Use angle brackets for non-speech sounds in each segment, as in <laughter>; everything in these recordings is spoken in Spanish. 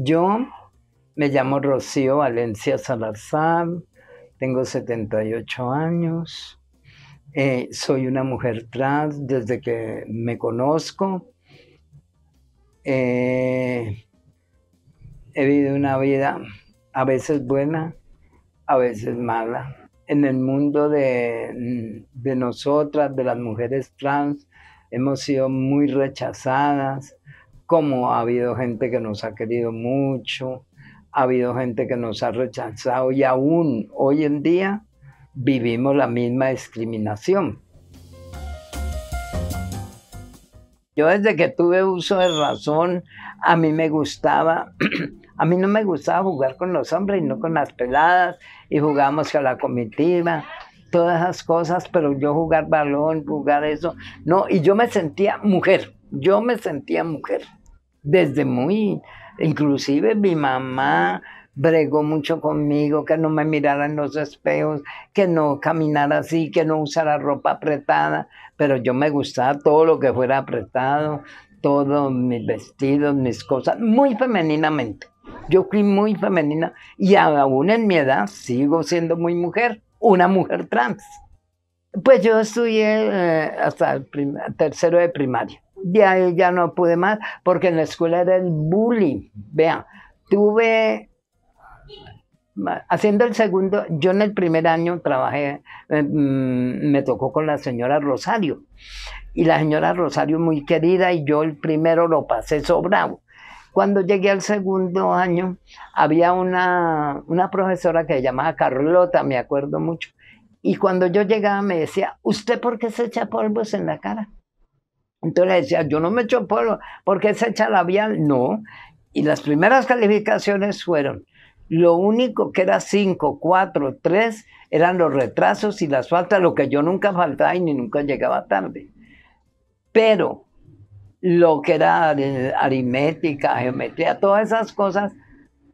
Yo me llamo Rocío Valencia Salazar, tengo 78 años, eh, soy una mujer trans desde que me conozco. Eh, he vivido una vida a veces buena, a veces mala. En el mundo de, de nosotras, de las mujeres trans, hemos sido muy rechazadas, como ha habido gente que nos ha querido mucho, ha habido gente que nos ha rechazado y aún hoy en día vivimos la misma discriminación. Yo desde que tuve uso de razón, a mí me gustaba, <clears throat> a mí no me gustaba jugar con los hombres y no con las peladas, y jugábamos con la comitiva, todas esas cosas, pero yo jugar balón, jugar eso, no, y yo me sentía mujer, yo me sentía mujer desde muy, inclusive mi mamá bregó mucho conmigo, que no me mirara en los espejos, que no caminara así, que no usara ropa apretada, pero yo me gustaba todo lo que fuera apretado, todos mis vestidos, mis cosas, muy femeninamente. Yo fui muy femenina y aún en mi edad sigo siendo muy mujer, una mujer trans. Pues yo estudié eh, hasta el tercero de primaria ya ahí ya no pude más, porque en la escuela era el bullying. Vean, tuve haciendo el segundo, yo en el primer año trabajé, eh, mm, me tocó con la señora Rosario. Y la señora Rosario muy querida y yo el primero lo pasé sobrado. Cuando llegué al segundo año, había una, una profesora que se llamaba Carlota, me acuerdo mucho. Y cuando yo llegaba me decía, ¿usted por qué se echa polvos en la cara? Entonces decía, yo no me echo polvo, ¿por qué se echa labial? No. Y las primeras calificaciones fueron, lo único que era 5, 4, 3 eran los retrasos y las faltas, lo que yo nunca faltaba y ni nunca llegaba tarde. Pero lo que era aritmética, geometría, todas esas cosas,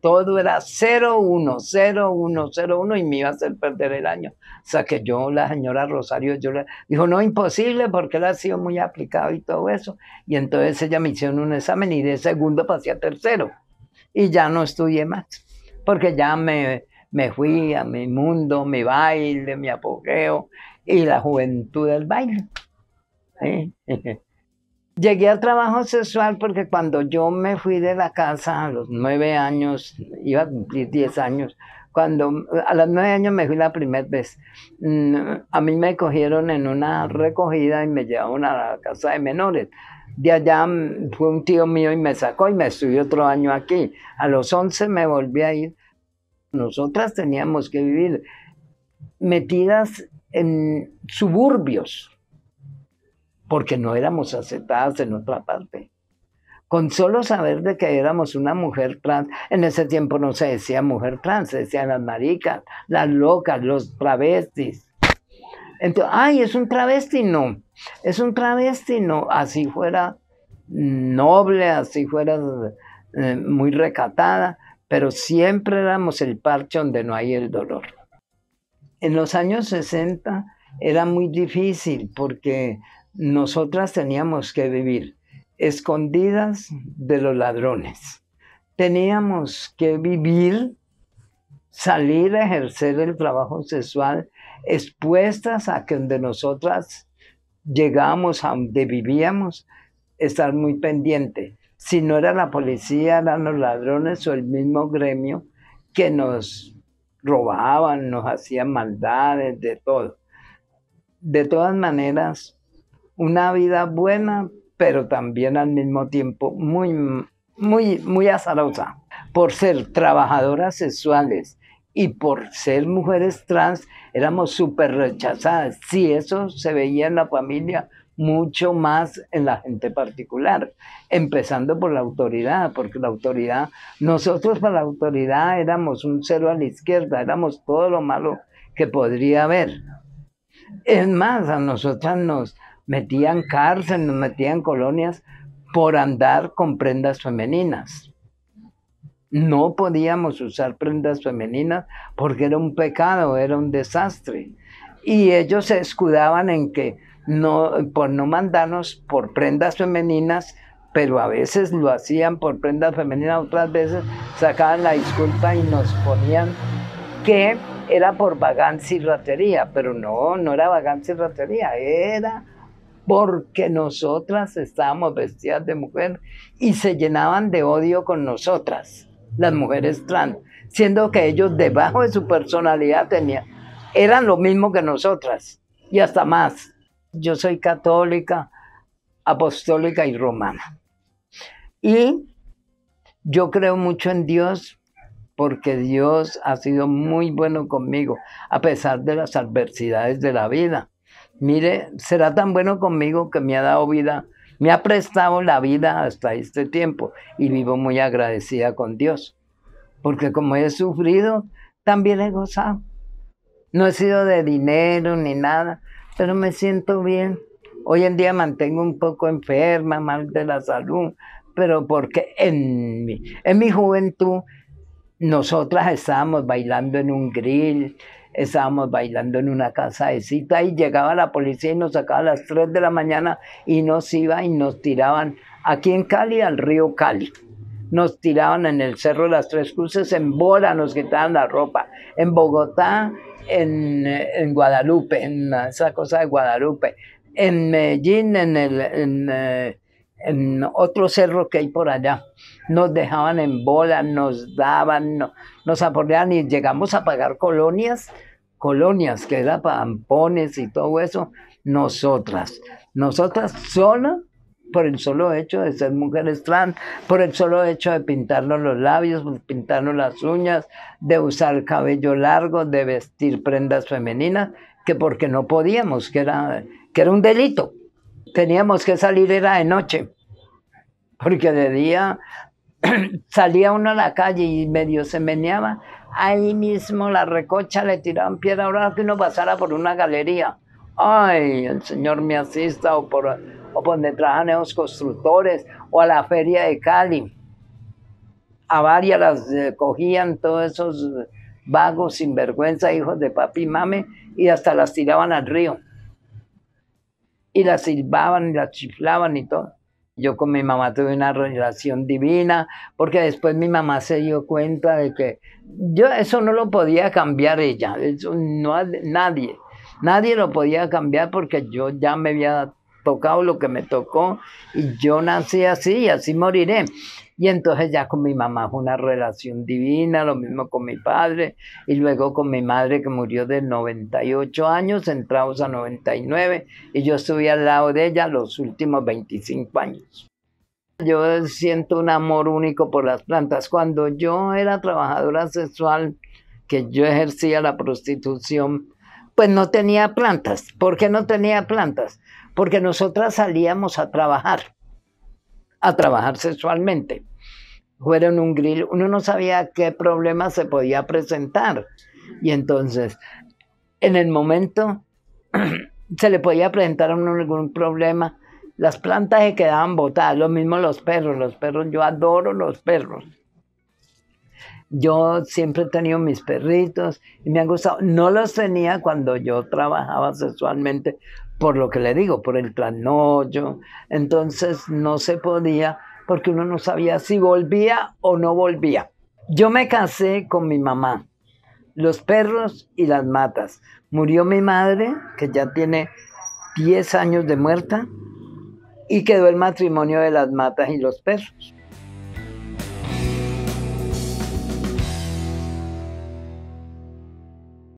todo era 0, 1, 0, 1, 0, 1 y me iba a hacer perder el año. O sea que yo, la señora Rosario, yo le dijo, no, imposible, porque él ha sido muy aplicado y todo eso. Y entonces ella me hizo un examen y de segundo pasé a tercero. Y ya no estudié más, porque ya me, me fui a mi mundo, mi baile, mi apogeo y la juventud del baile. <laughs> Llegué al trabajo sexual porque cuando yo me fui de la casa a los nueve años, iba a cumplir diez años, cuando a los nueve años me fui la primera vez, mm, a mí me cogieron en una recogida y me llevaron a la casa de menores. De allá mm, fue un tío mío y me sacó y me estudió otro año aquí. A los once me volví a ir. Nosotras teníamos que vivir metidas en suburbios porque no éramos aceptadas en otra parte. Con solo saber de que éramos una mujer trans, en ese tiempo no se decía mujer trans, se decían las maricas, las locas, los travestis. Entonces, ay, es un travesti, no, es un travesti, no, así fuera noble, así fuera eh, muy recatada, pero siempre éramos el parche donde no hay el dolor. En los años 60 era muy difícil porque nosotras teníamos que vivir escondidas de los ladrones. Teníamos que vivir, salir a ejercer el trabajo sexual expuestas a que de nosotras llegamos a donde vivíamos, estar muy pendiente. Si no era la policía, eran los ladrones o el mismo gremio que nos robaban, nos hacían maldades, de todo. De todas maneras, una vida buena, pero también al mismo tiempo muy, muy, muy azarosa. Por ser trabajadoras sexuales y por ser mujeres trans, éramos súper rechazadas. Sí, eso se veía en la familia mucho más en la gente particular, empezando por la autoridad, porque la autoridad, nosotros para la autoridad éramos un cero a la izquierda, éramos todo lo malo que podría haber. Es más, a nosotras nos, metían cárcel, nos metían colonias por andar con prendas femeninas. No podíamos usar prendas femeninas porque era un pecado, era un desastre. Y ellos se escudaban en que no, por no mandarnos por prendas femeninas, pero a veces lo hacían por prendas femeninas, otras veces sacaban la disculpa y nos ponían que era por vagancia y ratería, pero no, no era vagancia y ratería, era porque nosotras estábamos vestidas de mujer y se llenaban de odio con nosotras, las mujeres trans, siendo que ellos debajo de su personalidad tenían, eran lo mismo que nosotras y hasta más. Yo soy católica, apostólica y romana. Y yo creo mucho en Dios porque Dios ha sido muy bueno conmigo, a pesar de las adversidades de la vida mire, será tan bueno conmigo que me ha dado vida, me ha prestado la vida hasta este tiempo y vivo muy agradecida con Dios, porque como he sufrido, también he gozado. No he sido de dinero ni nada, pero me siento bien. Hoy en día mantengo un poco enferma, mal de la salud, pero porque en mi, en mi juventud nosotras estábamos bailando en un grill, estábamos bailando en una casa de cita y llegaba la policía y nos sacaba a las 3 de la mañana y nos iba y nos tiraban aquí en Cali, al río Cali. Nos tiraban en el Cerro de las Tres Cruces, en bola nos quitaban la ropa. En Bogotá, en, en Guadalupe, en esa cosa de Guadalupe. En Medellín, en el... En, eh, en otro cerro que hay por allá. Nos dejaban en bola, nos daban, nos aporreaban y llegamos a pagar colonias, colonias, que era pampones y todo eso, nosotras. Nosotras solo por el solo hecho de ser mujeres trans, por el solo hecho de pintarnos los labios, pues, pintarnos las uñas, de usar cabello largo, de vestir prendas femeninas, que porque no podíamos, que era, que era un delito teníamos que salir era de noche, porque de día <clears throat> salía uno a la calle y medio se meneaba, ahí mismo la recocha le tiraban piedra, ahora que uno pasara por una galería, ay, el Señor me asista, o por, o por donde trabajan esos constructores, o a la feria de Cali, a varias las eh, cogían todos esos vagos, sinvergüenza, hijos de papi y mame, y hasta las tiraban al río y la silbaban y la chiflaban y todo. Yo con mi mamá tuve una relación divina, porque después mi mamá se dio cuenta de que yo eso no lo podía cambiar ella, eso no, nadie, nadie lo podía cambiar porque yo ya me había tocado lo que me tocó y yo nací así y así moriré. Y entonces ya con mi mamá fue una relación divina, lo mismo con mi padre y luego con mi madre que murió de 98 años, entramos a 99 y yo estuve al lado de ella los últimos 25 años. Yo siento un amor único por las plantas. Cuando yo era trabajadora sexual, que yo ejercía la prostitución, pues no tenía plantas. ¿Por qué no tenía plantas? Porque nosotras salíamos a trabajar a trabajar sexualmente. Fueron un grill, uno no sabía qué problema se podía presentar. Y entonces, en el momento, <clears throat> se le podía presentar uno algún problema. Las plantas se quedaban botadas, lo mismo los perros, los perros, yo adoro los perros. Yo siempre he tenido mis perritos y me han gustado. No los tenía cuando yo trabajaba sexualmente por lo que le digo, por el planollo. Entonces no se podía porque uno no sabía si volvía o no volvía. Yo me casé con mi mamá, los perros y las matas. Murió mi madre, que ya tiene 10 años de muerta, y quedó el matrimonio de las matas y los perros.